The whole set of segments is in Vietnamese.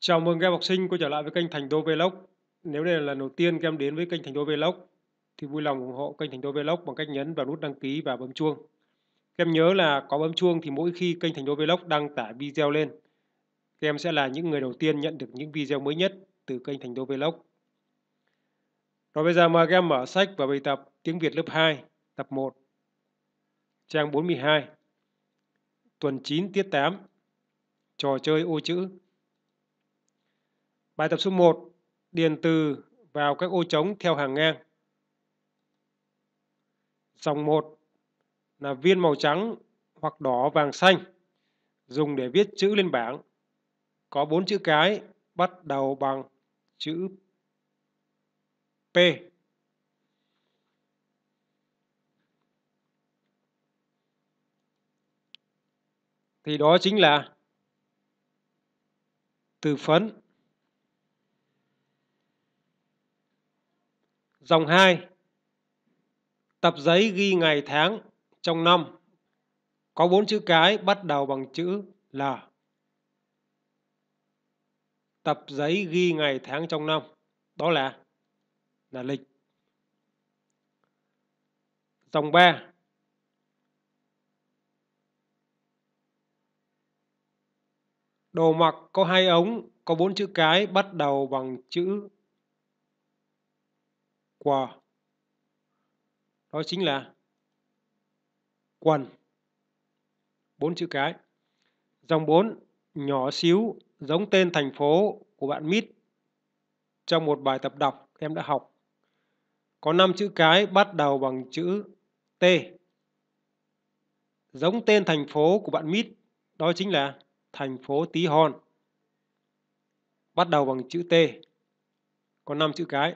Chào mừng các em học sinh quay trở lại với kênh Thành Đô Vlog. Nếu đây là lần đầu tiên các em đến với kênh Thành Đô Vlog thì vui lòng ủng hộ kênh Thành Đô Vlog bằng cách nhấn vào nút đăng ký và bấm chuông. Các em nhớ là có bấm chuông thì mỗi khi kênh Thành Đô Vlog đăng tải video lên, các em sẽ là những người đầu tiên nhận được những video mới nhất từ kênh Thành Đô Vlog. Rồi bây giờ mời các em mở sách và bài tập tiếng Việt lớp 2, tập 1, trang 42, tuần 9 tiết 8, trò chơi ô chữ Bài tập số 1, điền từ vào các ô trống theo hàng ngang. Dòng 1 là viên màu trắng hoặc đỏ vàng xanh, dùng để viết chữ lên bảng. Có 4 chữ cái bắt đầu bằng chữ P. Thì đó chính là từ phấn Dòng 2 Tập giấy ghi ngày tháng trong năm có bốn chữ cái bắt đầu bằng chữ L. Tập giấy ghi ngày tháng trong năm đó là là lịch. Dòng 3 Đồ mặc có hai ống, có bốn chữ cái bắt đầu bằng chữ qua đó chính là quần bốn chữ cái dòng 4 nhỏ xíu giống tên thành phố của bạn Mít trong một bài tập đọc em đã học có 5 chữ cái bắt đầu bằng chữ T giống tên thành phố của bạn Mít đó chính là thành phố Tí Hon bắt đầu bằng chữ T có 5 chữ cái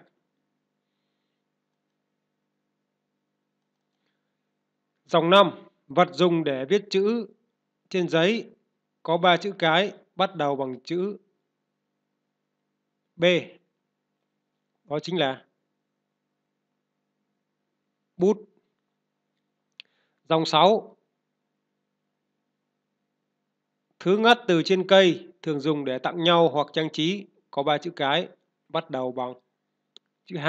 Dòng 5. Vật dùng để viết chữ trên giấy có 3 chữ cái bắt đầu bằng chữ B. Đó chính là bút. Dòng 6. Thứ ngắt từ trên cây thường dùng để tặng nhau hoặc trang trí có 3 chữ cái bắt đầu bằng chữ H.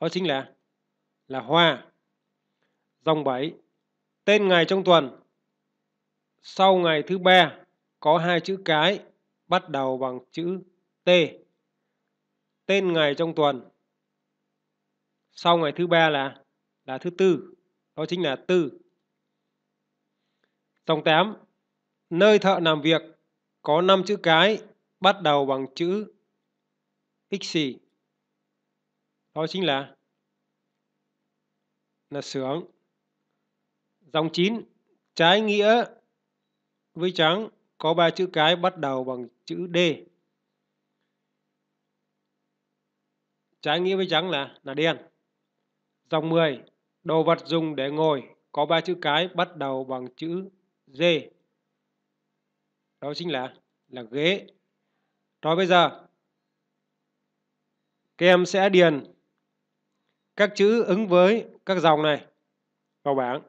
Đó chính là là hoa. Dòng 7. Tên ngày trong tuần. Sau ngày thứ ba có hai chữ cái bắt đầu bằng chữ T. Tên ngày trong tuần. Sau ngày thứ ba là là thứ tư, đó chính là tư. Dòng 8. Nơi thợ làm việc có năm chữ cái bắt đầu bằng chữ X. Đó chính là là xưởng Dòng 9. Trái nghĩa với trắng có ba chữ cái bắt đầu bằng chữ D. Trái nghĩa với trắng là là đen. Dòng 10. Đồ vật dùng để ngồi có ba chữ cái bắt đầu bằng chữ D. Đó chính là là ghế. Rồi bây giờ các em sẽ điền các chữ ứng với các dòng này vào bảng.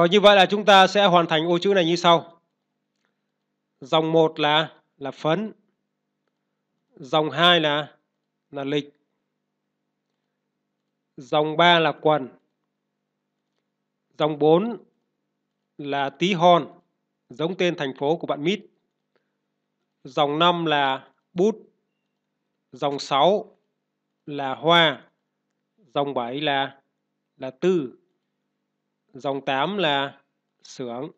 Rồi như vậy là chúng ta sẽ hoàn thành ô chữ này như sau. Dòng 1 là là phấn. Dòng 2 là là lịch. Dòng 3 là quần. Dòng 4 là tí hon, giống tên thành phố của bạn Mít. Dòng 5 là bút. Dòng 6 là hoa. Dòng 7 là là tư Dòng 8 là sưởng,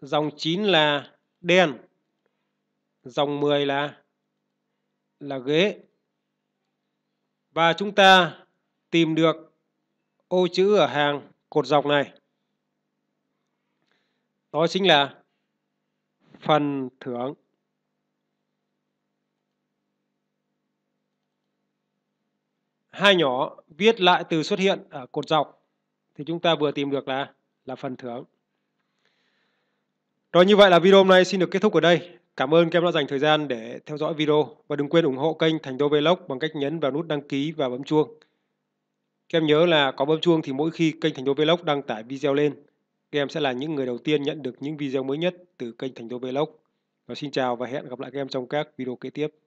Dòng 9 là đèn. Dòng 10 là là ghế. Và chúng ta tìm được ô chữ ở hàng cột dọc này. Đó chính là phần thưởng. Hai nhỏ viết lại từ xuất hiện ở cột dọc thì chúng ta vừa tìm được là là phần thưởng. Rồi như vậy là video hôm nay xin được kết thúc ở đây. Cảm ơn các em đã dành thời gian để theo dõi video và đừng quên ủng hộ kênh Thành Đô Vlog bằng cách nhấn vào nút đăng ký và bấm chuông. Các em nhớ là có bấm chuông thì mỗi khi kênh Thành Đô Vlog đăng tải video lên, các em sẽ là những người đầu tiên nhận được những video mới nhất từ kênh Thành Đô Vlog. Và xin chào và hẹn gặp lại các em trong các video kế tiếp.